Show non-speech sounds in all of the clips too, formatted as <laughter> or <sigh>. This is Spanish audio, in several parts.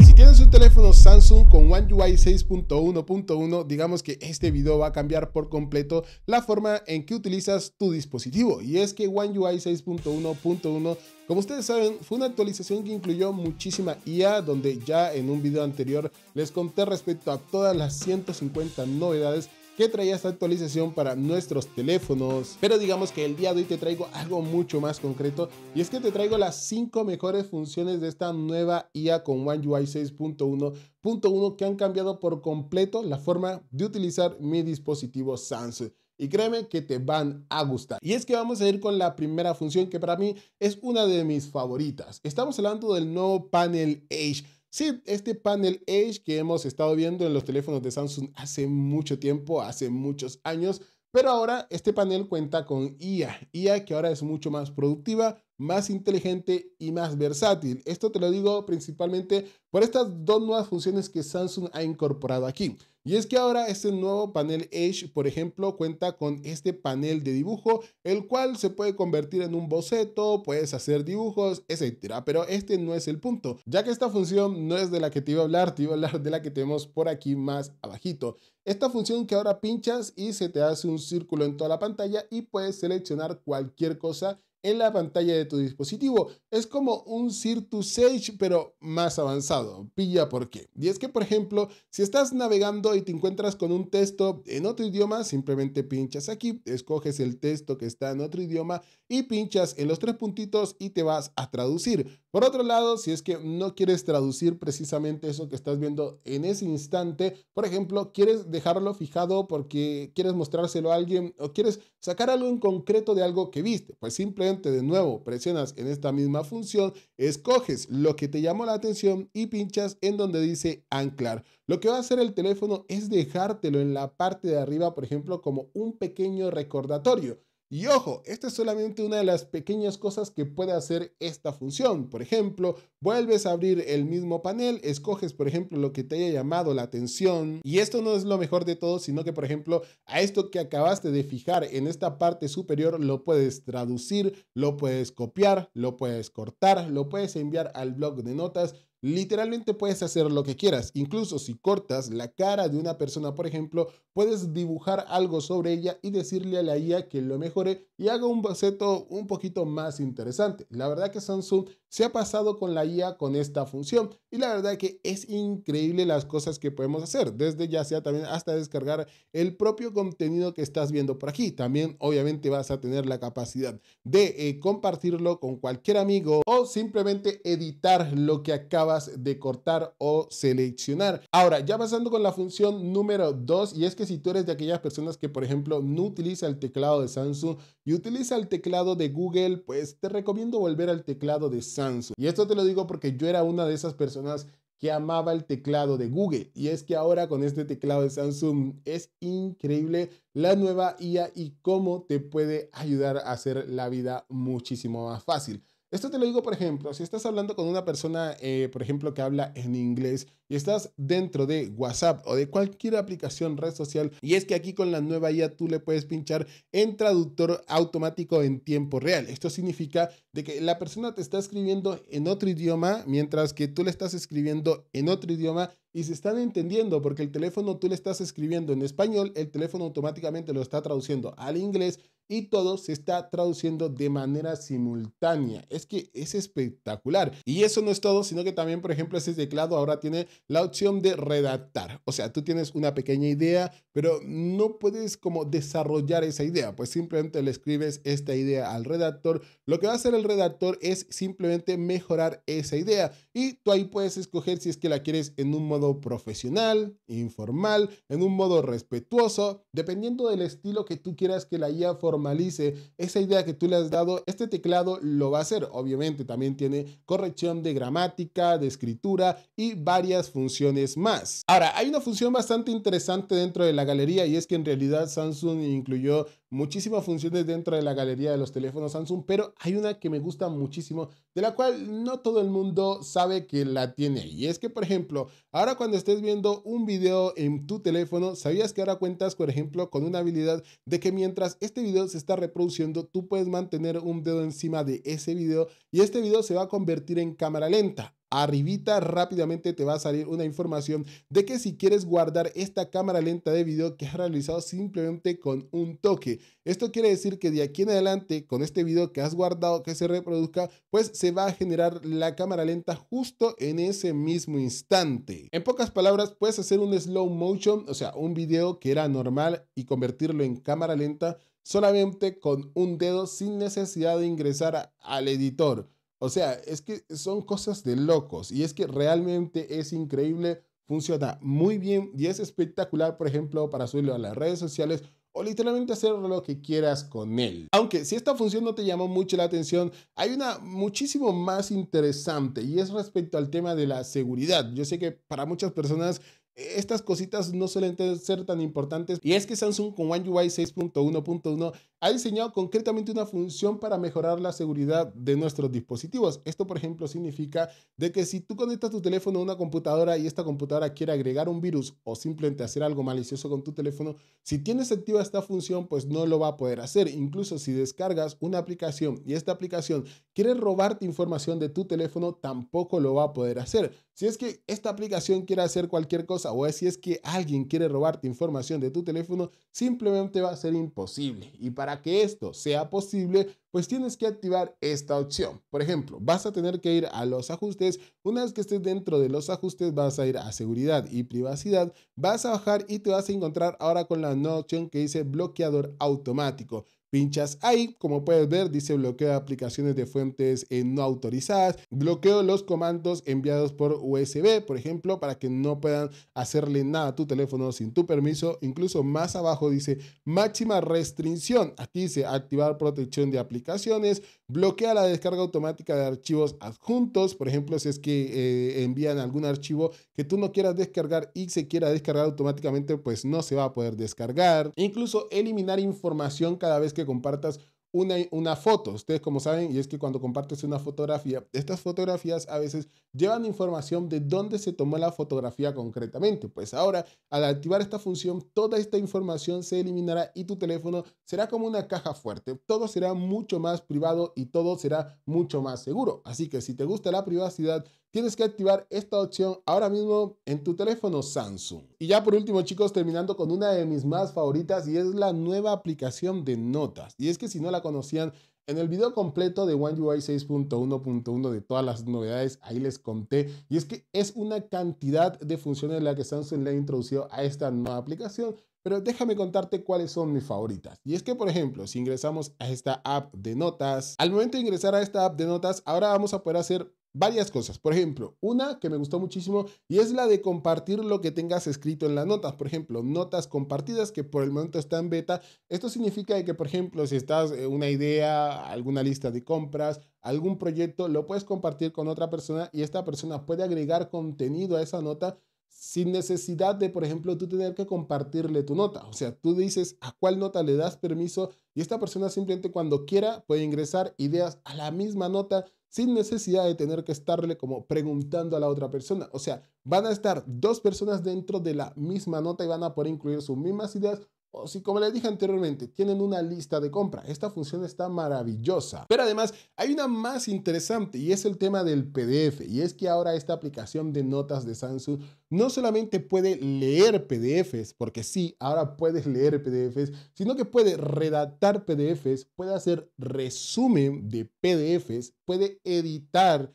Si tienes un teléfono Samsung con One UI 6.1.1, digamos que este video va a cambiar por completo la forma en que utilizas tu dispositivo. Y es que One UI 6.1.1 como ustedes saben, fue una actualización que incluyó muchísima IA, donde ya en un video anterior les conté respecto a todas las 150 novedades que traía esta actualización para nuestros teléfonos. Pero digamos que el día de hoy te traigo algo mucho más concreto y es que te traigo las 5 mejores funciones de esta nueva IA con One UI 6.1.1 que han cambiado por completo la forma de utilizar mi dispositivo Samsung y créeme que te van a gustar. Y es que vamos a ir con la primera función que para mí es una de mis favoritas. Estamos hablando del nuevo panel Edge Sí, este panel Edge que hemos estado viendo en los teléfonos de Samsung hace mucho tiempo, hace muchos años, pero ahora este panel cuenta con IA, IA que ahora es mucho más productiva, más inteligente y más versátil. Esto te lo digo principalmente por estas dos nuevas funciones que Samsung ha incorporado aquí. Y es que ahora este nuevo panel Edge, por ejemplo, cuenta con este panel de dibujo, el cual se puede convertir en un boceto, puedes hacer dibujos, etcétera. Pero este no es el punto, ya que esta función no es de la que te iba a hablar, te iba a hablar de la que tenemos por aquí más abajito. Esta función que ahora pinchas y se te hace un círculo en toda la pantalla y puedes seleccionar cualquier cosa en la pantalla de tu dispositivo. Es como un Cirtus Sage, pero más avanzado. Pilla por qué. Y es que, por ejemplo, si estás navegando y te encuentras con un texto en otro idioma, simplemente pinchas aquí, escoges el texto que está en otro idioma y pinchas en los tres puntitos y te vas a traducir. Por otro lado, si es que no quieres traducir precisamente eso que estás viendo en ese instante, por ejemplo, quieres dejarlo fijado porque quieres mostrárselo a alguien o quieres sacar algo en concreto de algo que viste, pues simplemente de nuevo, presionas en esta misma función, escoges lo que te llamó la atención y pinchas en donde dice anclar. Lo que va a hacer el teléfono es dejártelo en la parte de arriba, por ejemplo, como un pequeño recordatorio. Y ojo, esta es solamente una de las pequeñas cosas que puede hacer esta función. Por ejemplo, vuelves a abrir el mismo panel, escoges por ejemplo lo que te haya llamado la atención. Y esto no es lo mejor de todo, sino que por ejemplo a esto que acabaste de fijar en esta parte superior lo puedes traducir, lo puedes copiar, lo puedes cortar, lo puedes enviar al blog de notas Literalmente puedes hacer lo que quieras. Incluso si cortas la cara de una persona, por ejemplo, puedes dibujar algo sobre ella y decirle a la IA que lo mejore y haga un boceto un poquito más interesante. La verdad que Samsung se ha pasado con la IA con esta función y la verdad que es increíble las cosas que podemos hacer, desde ya sea también hasta descargar el propio contenido que estás viendo por aquí. También obviamente vas a tener la capacidad de eh, compartirlo con cualquier amigo o simplemente editar lo que acaba de cortar o seleccionar. Ahora, ya pasando con la función número 2, y es que si tú eres de aquellas personas que, por ejemplo, no utiliza el teclado de Samsung y utiliza el teclado de Google, pues te recomiendo volver al teclado de Samsung. Y esto te lo digo porque yo era una de esas personas que amaba el teclado de Google. Y es que ahora con este teclado de Samsung es increíble la nueva IA y cómo te puede ayudar a hacer la vida muchísimo más fácil. Esto te lo digo, por ejemplo, si estás hablando con una persona, eh, por ejemplo, que habla en inglés y estás dentro de WhatsApp o de cualquier aplicación red social, y es que aquí con la nueva IA tú le puedes pinchar en traductor automático en tiempo real. Esto significa de que la persona te está escribiendo en otro idioma mientras que tú le estás escribiendo en otro idioma y se están entendiendo porque el teléfono tú le estás escribiendo en español, el teléfono automáticamente lo está traduciendo al inglés y todo se está traduciendo de manera simultánea. Es que es espectacular. Y eso no es todo, sino que también, por ejemplo, ese teclado ahora tiene la opción de redactar. O sea, tú tienes una pequeña idea, pero no puedes como desarrollar esa idea, pues simplemente le escribes esta idea al redactor. Lo que va a hacer el redactor es simplemente mejorar esa idea y tú ahí puedes escoger si es que la quieres en un modo profesional, informal, en un modo respetuoso, dependiendo del estilo que tú quieras que la IA Malice, esa idea que tú le has dado, este teclado lo va a hacer. Obviamente también tiene corrección de gramática, de escritura y varias funciones más. Ahora, hay una función bastante interesante dentro de la galería y es que en realidad Samsung incluyó muchísimas funciones dentro de la galería de los teléfonos Samsung, pero hay una que me gusta muchísimo, de la cual no todo el mundo sabe que la tiene. Y es que, por ejemplo, ahora cuando estés viendo un video en tu teléfono, ¿sabías que ahora cuentas, por ejemplo, con una habilidad de que mientras este video se está reproduciendo, tú puedes mantener un dedo encima de ese video y este video se va a convertir en cámara lenta? arribita rápidamente te va a salir una información de que si quieres guardar esta cámara lenta de video que has realizado simplemente con un toque. Esto quiere decir que de aquí en adelante con este video que has guardado que se reproduzca, pues se va a generar la cámara lenta justo en ese mismo instante. En pocas palabras, puedes hacer un slow motion, o sea, un video que era normal y convertirlo en cámara lenta solamente con un dedo sin necesidad de ingresar al editor. O sea, es que son cosas de locos y es que realmente es increíble, funciona muy bien y es espectacular, por ejemplo, para subirlo a las redes sociales o literalmente hacer lo que quieras con él. Aunque si esta función no te llamó mucho la atención, hay una muchísimo más interesante y es respecto al tema de la seguridad. Yo sé que para muchas personas e, estas cositas no suelen ser tan importantes. Y es que Samsung con One UI 6.1.1 ha diseñado concretamente una función para mejorar la seguridad de nuestros dispositivos. Esto, por ejemplo, significa de que si tú conectas tu teléfono a una computadora y esta computadora quiere agregar un virus o simplemente hacer algo malicioso con tu teléfono, si tienes activa esta función, pues no lo va a poder hacer. Incluso si descargas una aplicación y esta aplicación quiere robarte información de tu teléfono, tampoco lo va a poder hacer. Si es que esta aplicación quiere hacer cualquier cosa o si es que alguien quiere robarte información de tu teléfono, simplemente va a ser imposible. Y para que esto sea posible, pues tienes que activar esta opción. Por ejemplo, vas a tener que ir a los ajustes. Una vez que estés dentro de los ajustes, vas a ir a seguridad y privacidad. Vas a bajar y te vas a encontrar ahora con la nueva opción que dice bloqueador automático. Pinchas ahí, como puedes ver, dice bloqueo de aplicaciones de fuentes eh, no autorizadas, bloqueo los comandos enviados por USB, por ejemplo, para que no puedan hacerle nada a tu teléfono sin tu permiso. Incluso más abajo dice máxima restricción. Aquí dice activar protección de aplicaciones, bloquea la descarga automática de archivos adjuntos, por ejemplo, si es que eh, envían algún archivo que tú no quieras descargar y se quiera descargar automáticamente, pues no se va a poder descargar. Incluso eliminar información cada vez que compartas una, una, foto. Ustedes como saben, y es que cuando compartes una fotografía, estas fotografías a veces llevan información de dónde se tomó la fotografía concretamente. Pues ahora, al activar esta función, toda esta información se eliminará y tu teléfono será como una caja fuerte. Todo será mucho más privado y todo será mucho más seguro. Así que si te gusta la privacidad, tienes que activar esta opción ahora mismo en tu teléfono Samsung. Y ya por último chicos, terminando con una de mis más favoritas y es la nueva aplicación de notas. Y es que si no la conocían, en el video completo de One UI 6.1.1 de todas las novedades, ahí les conté. Y es que es una cantidad de funciones la que Samsung le ha introducido a esta nueva aplicación. Pero déjame contarte cuáles son mis favoritas. Y es que, por ejemplo, si ingresamos a esta app de notas, al momento de ingresar a esta app de notas, ahora vamos a poder hacer varias cosas. Por ejemplo, una que me gustó muchísimo y es la de compartir lo que tengas escrito en las notas. Por ejemplo, notas compartidas que por el momento están beta. Esto significa que, por ejemplo, si estás eh, una idea, alguna lista de compras, algún proyecto, lo puedes compartir con otra persona y esta persona puede agregar contenido a esa nota sin necesidad de, por ejemplo, tú tener que compartirle tu nota. O sea, tú dices a cuál nota le das permiso y esta persona simplemente cuando quiera puede ingresar ideas a la misma nota sin necesidad de tener que estarle como preguntando a la otra persona. O sea, van a estar dos personas dentro de la misma nota y van a poder incluir sus mismas ideas o si, como les dije anteriormente, tienen una lista de compra. Esta función está maravillosa. Pero además hay una más interesante y es el tema del PDF. Y es que ahora esta aplicación de notas de Samsung no solamente puede leer PDFs, porque sí, ahora puedes <laughs> leer PDFs, sino que puede redactar PDFs, puede hacer resumen de PDFs, puede editar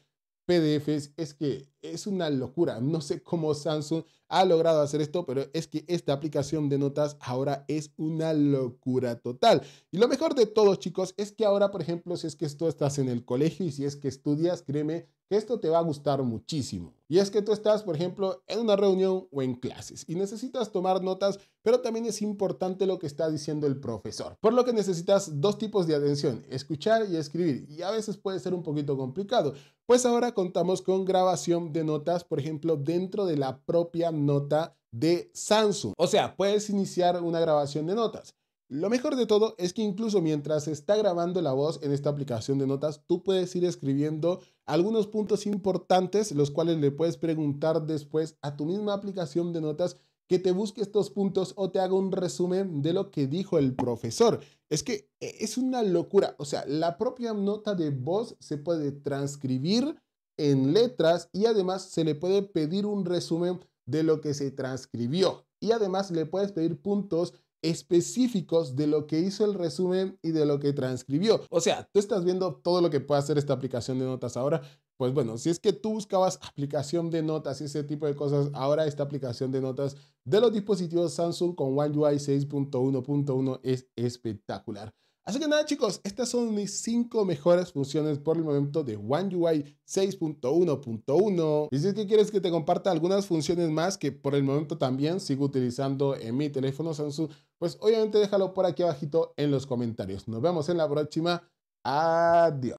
PDFs. Es que es una locura. No sé cómo Samsung ha logrado hacer esto, pero es que esta aplicación de notas ahora es una locura total. Y lo mejor de todo, chicos, es que ahora, por ejemplo, si es que tú estás en el colegio y si es que estudias, créeme que esto te va a gustar muchísimo. Y es que tú estás, por ejemplo, en una reunión o en clases y necesitas tomar notas, pero también es importante lo que está diciendo el profesor. Por lo que necesitas dos tipos de atención, escuchar y escribir. Y a veces puede ser un poquito complicado. Pues ahora contamos con grabación de notas, por ejemplo, dentro de la propia nota de Samsung. O sea, puedes iniciar una grabación de notas. Lo mejor de todo es que incluso mientras está grabando la voz en esta aplicación de notas, tú puedes ir escribiendo algunos puntos importantes, los cuales le puedes preguntar después a tu misma aplicación de notas que te busque estos puntos o te haga un resumen de lo que dijo el profesor. Es que eh, es una locura, o sea, la propia nota de voz se puede transcribir en letras y además se le puede pedir un resumen de lo que se transcribió. Y además le puedes pedir puntos específicos de lo que hizo el resumen y de lo que transcribió. O sea, tú estás viendo todo lo que puede hacer esta aplicación de notas ahora. Pues bueno, si es que tú buscabas aplicación de notas y ese tipo de cosas, ahora esta aplicación de notas de los dispositivos Samsung con One UI 6.1.1 es espectacular. Así que nada chicos, estas son mis 5 mejores funciones por el momento de One UI 6.1.1. Y si es que quieres que te comparta algunas funciones más que por el momento también sigo utilizando en mi teléfono Samsung, pues obviamente déjalo por aquí abajito en los comentarios. Nos vemos en la próxima. Adiós.